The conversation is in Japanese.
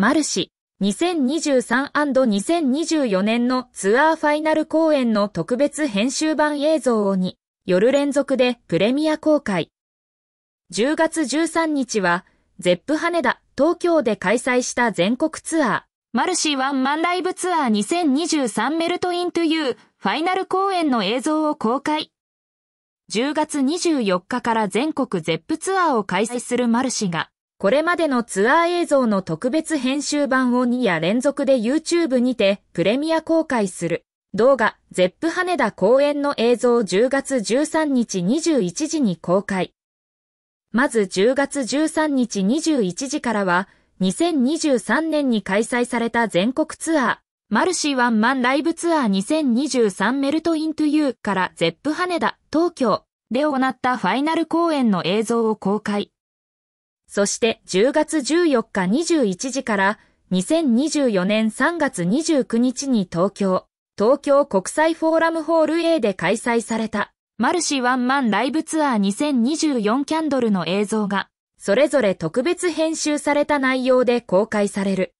マルシ 2023&2024 年のツアーファイナル公演の特別編集版映像を2夜連続でプレミア公開。10月13日は、ゼップ羽田東京で開催した全国ツアー、マルシーワンマンライブツアー2023メルトインというファイナル公演の映像を公開。10月24日から全国ゼップツアーを開催するマルシが、これまでのツアー映像の特別編集版を2夜連続で YouTube にてプレミア公開する。動画、ゼップ羽田公演の映像10月13日21時に公開。まず10月13日21時からは、2023年に開催された全国ツアー、マルシーワンマンライブツアー2023メルトイントゥユーからゼップ羽田、東京で行ったファイナル公演の映像を公開。そして10月14日21時から2024年3月29日に東京、東京国際フォーラムホール A で開催されたマルシワンマンライブツアー2024キャンドルの映像がそれぞれ特別編集された内容で公開される。